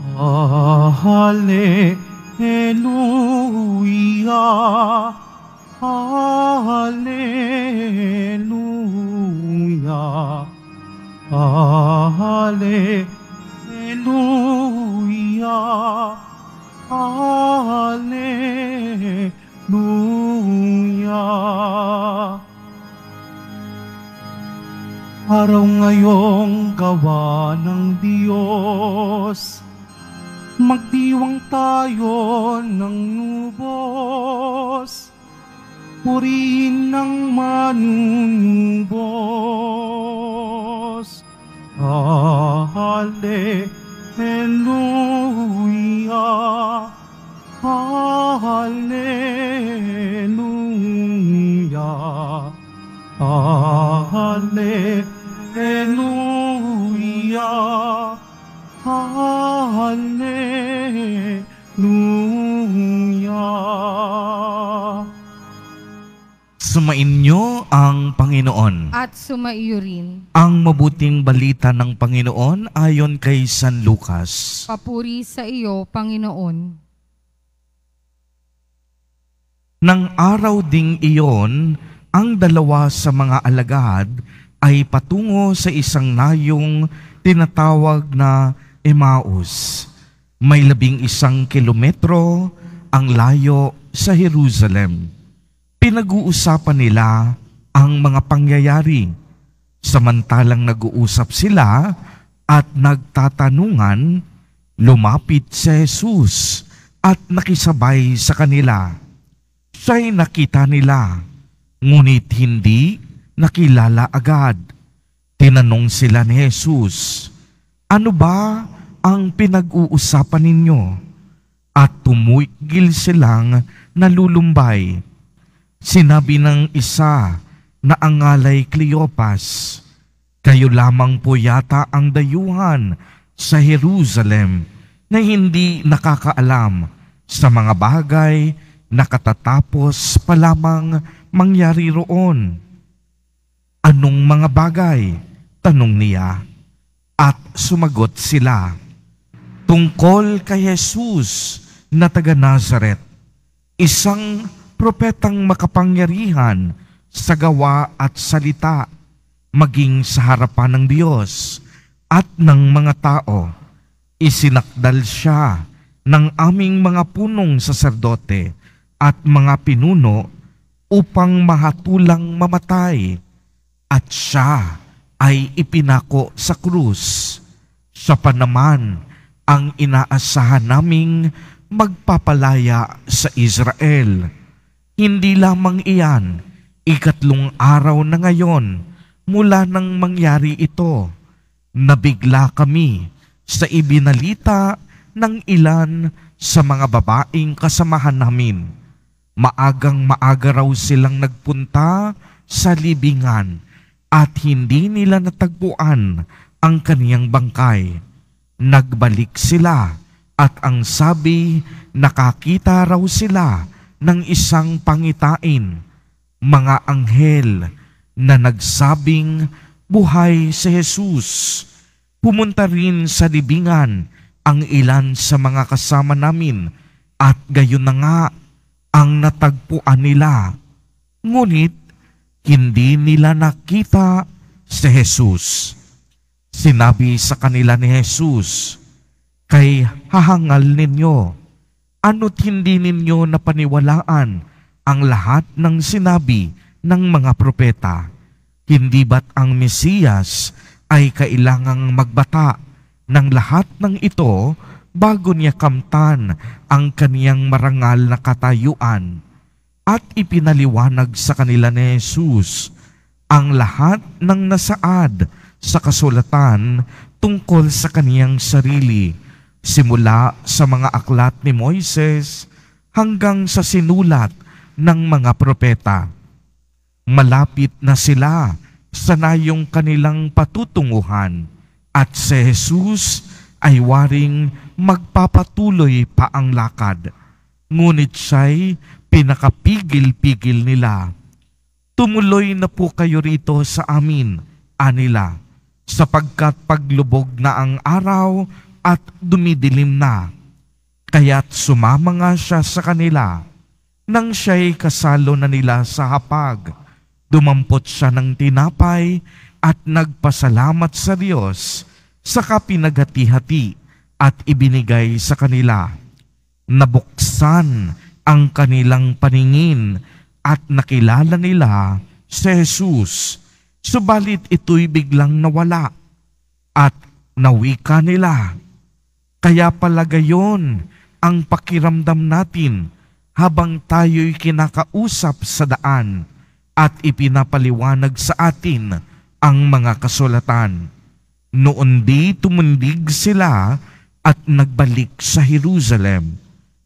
Hallelujah. Hallelujah. Hallelujah. Hallelujah. Araw ngayong gawa ng Diyos. Magdiwang tayo ng lubos, purihin ng manunubos. Hallelujah, Hallelujah, Hallelujah. sumainyo ang Panginoon. At sumaiyo rin. Ang mabuting balita ng Panginoon ayon kay San Lucas. Papuri sa iyo, Panginoon. Nang araw ding iyon, ang dalawa sa mga alagad ay patungo sa isang nayong tinatawag na Emmaus. May labing isang kilometro ang layo sa Jerusalem pinag-uusapan nila ang mga pangyayari. Samantalang nag-uusap sila at nagtatanungan, lumapit si Jesus at nakisabay sa kanila. Siya'y nakita nila, ngunit hindi nakilala agad. Tinanong sila ni Jesus, Ano ba ang pinag-uusapan ninyo? At tumigil silang nalulumbay Sinabi ng isa na angalay Cleopas, Kayo lamang po yata ang dayuhan sa Jerusalem na hindi nakakaalam sa mga bagay na katatapos pa lamang mangyari roon. Anong mga bagay? Tanong niya. At sumagot sila, Tungkol kay Jesus na taga Nazareth, isang propetang makapangyarihan sa gawa at salita, maging sa harapan ng Diyos at ng mga tao. Isinakdal siya ng aming mga punong saserdote at mga pinuno upang mahatulang mamatay at siya ay ipinako sa krus. Siya pa naman ang inaasahan naming magpapalaya sa Israel hindi lamang iyan, ikatlong araw na ngayon mula nang mangyari ito, nabigla kami sa ibinalita ng ilan sa mga babaeng kasamahan namin. Maagang maaga raw silang nagpunta sa libingan at hindi nila natagpuan ang kaniyang bangkay. Nagbalik sila at ang sabi nakakita raw sila ng isang pangitain, mga anghel na nagsabing buhay si Jesus. Pumunta rin sa libingan ang ilan sa mga kasama namin at gayon na nga ang natagpuan nila. Ngunit hindi nila nakita si Jesus. Sinabi sa kanila ni Jesus, kay hahangal ninyo ano't hindi ninyo napaniwalaan ang lahat ng sinabi ng mga propeta? Hindi ba't ang Mesiyas ay kailangang magbata ng lahat ng ito bago niya kamtan ang kaniyang marangal na katayuan? At ipinaliwanag sa kanila ni Jesus ang lahat ng nasaad sa kasulatan tungkol sa kaniyang sarili simula sa mga aklat ni Moises hanggang sa sinulat ng mga propeta. Malapit na sila sa nayong kanilang patutunguhan at si Jesus ay waring magpapatuloy pa ang lakad. Ngunit siya'y pinakapigil-pigil nila. Tumuloy na po kayo rito sa amin, anila, sapagkat paglubog na ang araw at dumidilim na. Kaya't sumama nga siya sa kanila. Nang siya'y kasalo na nila sa hapag, dumampot siya ng tinapay at nagpasalamat sa Diyos sa kapinagati-hati at ibinigay sa kanila. Nabuksan ang kanilang paningin at nakilala nila si Jesus. Subalit ito'y biglang nawala at nawika nila kaya pala gayon ang pakiramdam natin habang tayo'y kinakausap sa daan at ipinapaliwanag sa atin ang mga kasulatan. Noon di tumundig sila at nagbalik sa Jerusalem.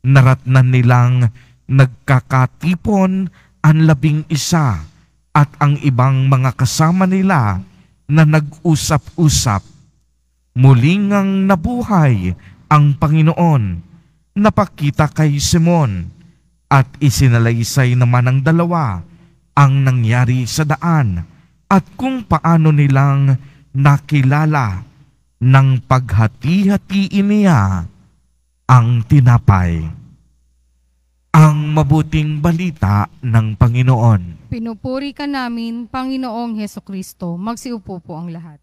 Naratnan nilang nagkakatipon ang labing isa at ang ibang mga kasama nila na nag-usap-usap Muling ngang nabuhay ang Panginoon, napakita kay Simon, at isinalaysay naman ng dalawa ang nangyari sa daan at kung paano nilang nakilala ng paghati-hatiin niya ang tinapay. Ang mabuting balita ng Panginoon. Pinupuri ka namin, Panginoong Heso Kristo. Magsiupo po ang lahat.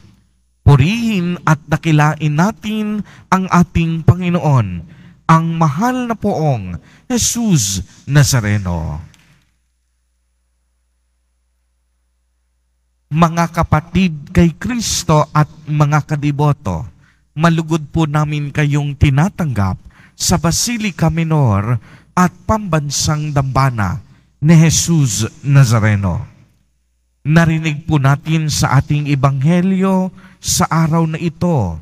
Purihin at dakilain natin ang ating Panginoon, ang mahal na poong Jesus Nazareno. Mga kapatid kay Kristo at mga kadiboto, malugod po namin kayong tinatanggap sa Basilica Minor at Pambansang Dambana ni Jesus Nazareno narinig po natin sa ating ebanghelyo sa araw na ito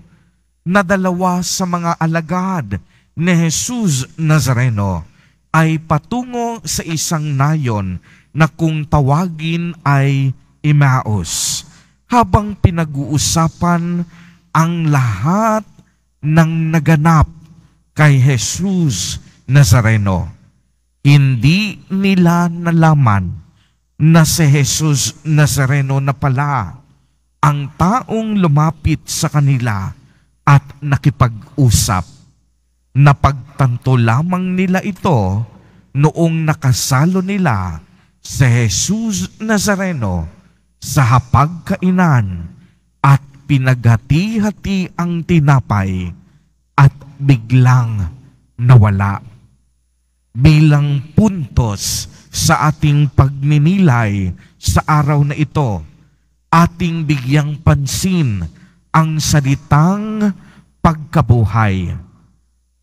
na dalawa sa mga alagad ni Jesus Nazareno ay patungo sa isang nayon na kung tawagin ay Emmaus habang pinag-uusapan ang lahat ng naganap kay Jesus Nazareno. Hindi nila nalaman na si Jesus Nazareno na pala ang taong lumapit sa kanila at nakipag-usap. Napagtanto lamang nila ito noong nakasalo nila si Jesus Nazareno sa hapagkainan at pinaghati-hati ang tinapay at biglang nawala. Bilang puntos sa ating pagninilay sa araw na ito, ating bigyang pansin ang salitang pagkabuhay.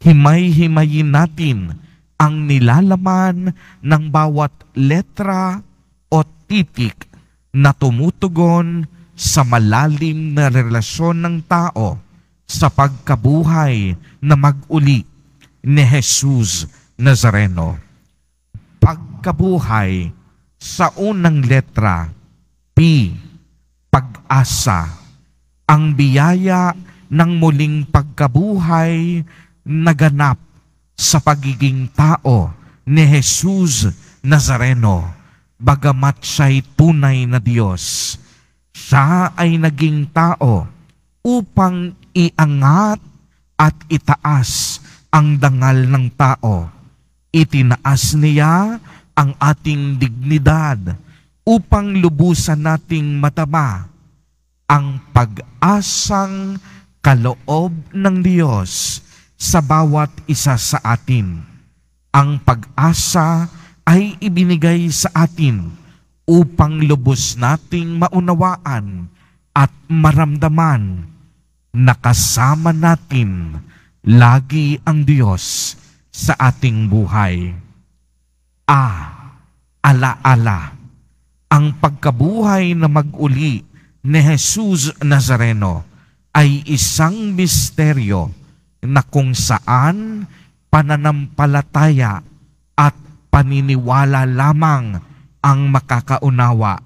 Himay-himayin natin ang nilalaman ng bawat letra o titik na tumutugon sa malalim na relasyon ng tao sa pagkabuhay na mag-uli ni Jesus Nazareno pagkabuhay sa unang letra, P, pag-asa, ang biyaya ng muling pagkabuhay na ganap sa pagiging tao ni Jesus Nazareno, bagamat siya'y tunay na Diyos. Siya ay naging tao upang iangat at itaas ang dangal ng tao. Itinaas niya ang ating dignidad upang lubusan nating matama ang pag-asang kaloob ng Diyos sa bawat isa sa atin. Ang pag-asa ay ibinigay sa atin upang lubos nating maunawaan at maramdaman na kasama natin lagi ang Diyos sa ating buhay a, ala ang pagkabuhay na mag ni Jesus Nazareno ay isang misteryo na kung saan pananampalataya at paniniwala lamang ang makakaunawa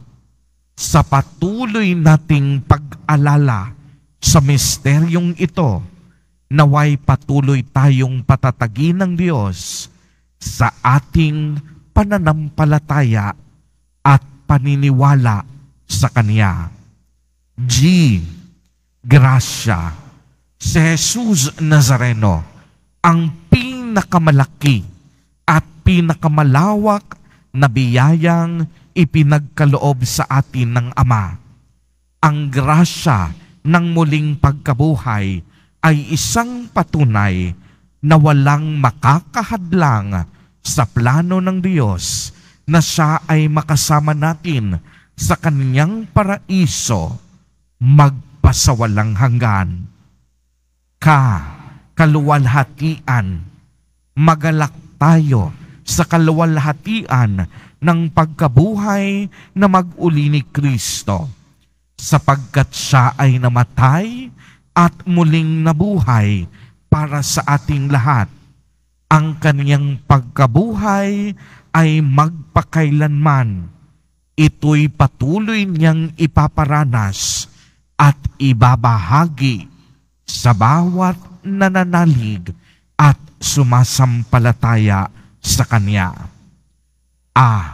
sa patuloy nating pag-alala sa misteryong ito naway patuloy tayong patatagin ng Diyos sa ating pananampalataya at paniniwala sa Kanya. G. Gracia. Si Jesus Nazareno, ang pinakamalaki at pinakamalawak na biyayang ipinagkaloob sa atin ng Ama. Ang grasya ng muling pagkabuhay ay isang patunay na walang makakahadlang sa plano ng Diyos na siya ay makasama natin sa kanyang paraiso magpasawalang hanggan. Ka, kaluwalhatian, magalak tayo sa kaluwalhatian ng pagkabuhay na mag-uli ni Kristo sapagkat siya ay namatay at muling nabuhay para sa ating lahat. Ang kaniyang pagkabuhay ay magpakailanman. Ito'y patuloy niyang ipaparanas at ibabahagi sa bawat nananalig at sumasampalataya sa Kanya. Ah,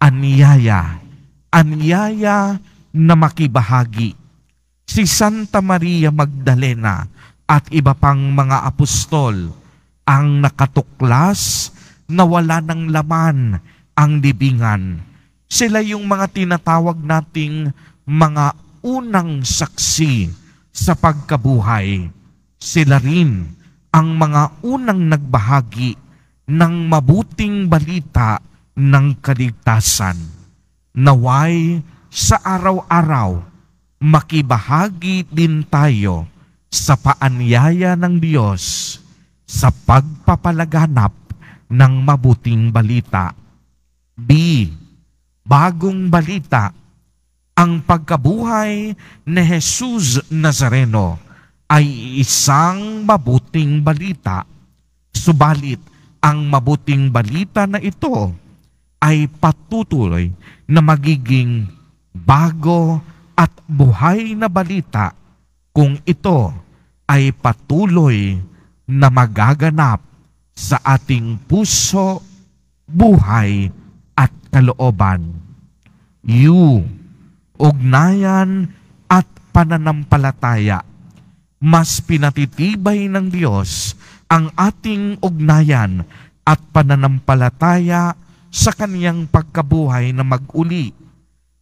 anyaya, anyaya na makibahagi. Si Santa Maria Magdalena, at iba pang mga apostol ang nakatuklas na wala ng laman ang libingan. Sila yung mga tinatawag nating mga unang saksi sa pagkabuhay. Sila rin ang mga unang nagbahagi ng mabuting balita ng kaligtasan. Naway sa araw-araw, makibahagi din tayo sa paanyaya ng Diyos sa pagpapalaganap ng mabuting balita. B. Bagong balita. Ang pagkabuhay ni Jesus Nazareno ay isang mabuting balita. Subalit, ang mabuting balita na ito ay patutuloy na magiging bago at buhay na balita kung ito ay patuloy na magaganap sa ating puso, buhay, at kalooban. You, ugnayan at pananampalataya. Mas pinatitibay ng Diyos ang ating ugnayan at pananampalataya sa kaniyang pagkabuhay na mag-uli.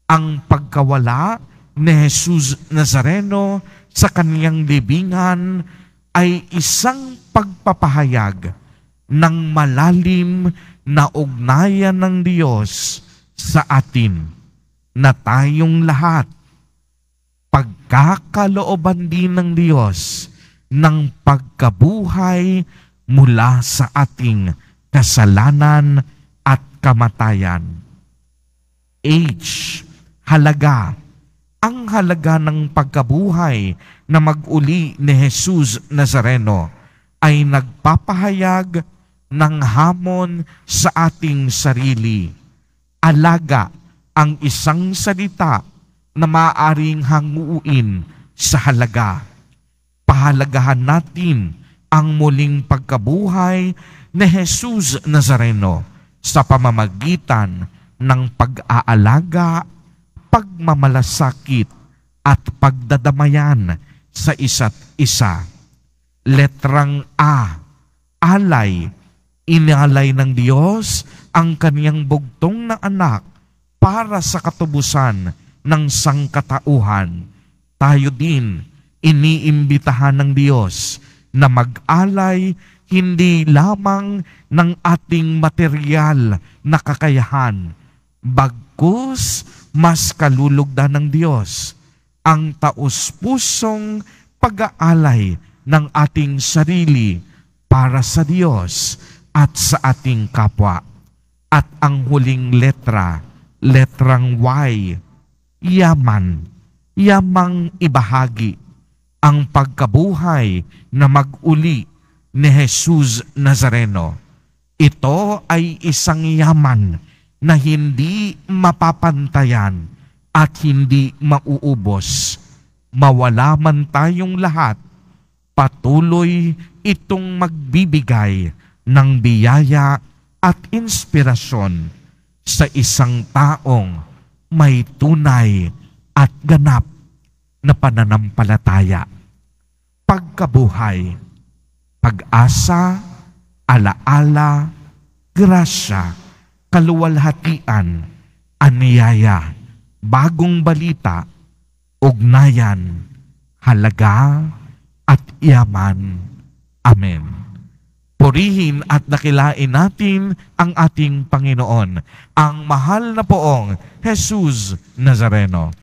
Ang pagkawala ni Jesus Nazareno sa kaniyang libingan ay isang pagpapahayag ng malalim na ugnayan ng Diyos sa atin na tayong lahat pagkakalooban din ng Diyos ng pagkabuhay mula sa ating kasalanan at kamatayan. Age, halaga, ang halaga ng pagkabuhay na mag-uli ni Jesus Nazareno ay nagpapahayag ng hamon sa ating sarili. Alaga ang isang salita na maaaring hanguin sa halaga. Pahalagahan natin ang muling pagkabuhay ni Jesus Nazareno sa pamamagitan ng pag-aalaga pagmamalasakit at pagdadamayan sa isa't isa. Letrang A, alay. Inalay ng Diyos ang kaniyang bugtong na anak para sa katubusan ng sangkatauhan. Tayo din iniimbitahan ng Diyos na mag-alay hindi lamang ng ating material na kakayahan, bagkus mas kalulugda ng Diyos ang taus-pusong pag-aalay ng ating sarili para sa Diyos at sa ating kapwa. At ang huling letra, letrang Y, yaman, yamang ibahagi ang pagkabuhay na mag-uli ni Jesus Nazareno. Ito ay isang yaman na hindi mapapantayan at hindi mauubos. Mawala man tayong lahat, patuloy itong magbibigay ng biyaya at inspirasyon sa isang taong may tunay at ganap na pananampalataya, pagkabuhay, pag-asa, alaala, grasya, kaluwalhatian, aniyaya, bagong balita, ugnayan, halaga, at yaman. Amen. Purihin at dakilain natin ang ating Panginoon, ang mahal na poong Jesus Nazareno.